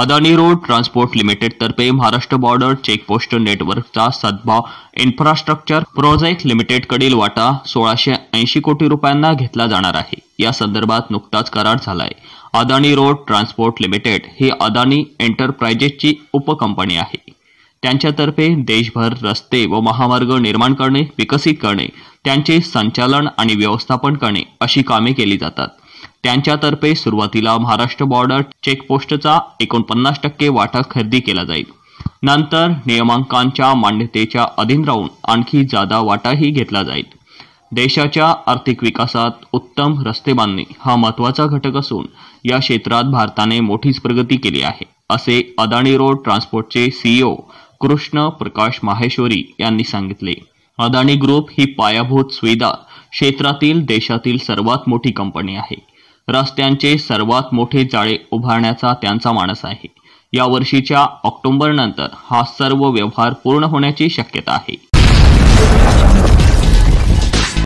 Adani road transport लिमिटेडतर्फे Maharashtra border checkpost नेटवर्कचा Sadbhav infrastructure project लिमिटेडकडील वाटा सोळाशे ऐंशी कोटी रुपयांना घेतला जाणार आहे या संदर्भात नुकताच करार झालाय अदानी रोड ट्रान्सपोर्ट लिमिटेड ही अदानी एंटरप्राइजेसची उपकंपनी आहे त्यांच्यातर्फे देशभर रस्ते व महामार्ग निर्माण करणे विकसित करणे त्यांचे संचालन आणि व्यवस्थापन करणे अशी कामे केली जातात त्यांच्यातर्फे सुरुवातीला महाराष्ट्र बॉर्डर चेकपोस्टचा एकोणपन्नास टक्के वाटा खरेदी केला जाईल नंतर नियमांकांच्या मान्यतेच्या अधीन राहून आणखी जादा वाटाही घेतला जाईल देशाच्या आर्थिक विकासात उत्तम रस्ते बांधणे हा महत्त्वाचा घटक असून या क्षेत्रात भारताने मोठीच प्रगती केली आहे असे अदाणी रोड ट्रान्सपोर्टचे सीईओ कृष्ण प्रकाश माहेश्वरी यांनी सांगितले अदाणी ग्रुप ही पायाभूत सुविधा क्षेत्रातील देशातील सर्वात मोठी कंपनी आहे रस्त्यांचे सर्वात मोठे जाळे उभारण्याचा त्यांचा मानस आहे यावर्षीच्या ऑक्टोबरनंतर हा सर्व व्यवहार पूर्ण होण्याची शक्यता आहे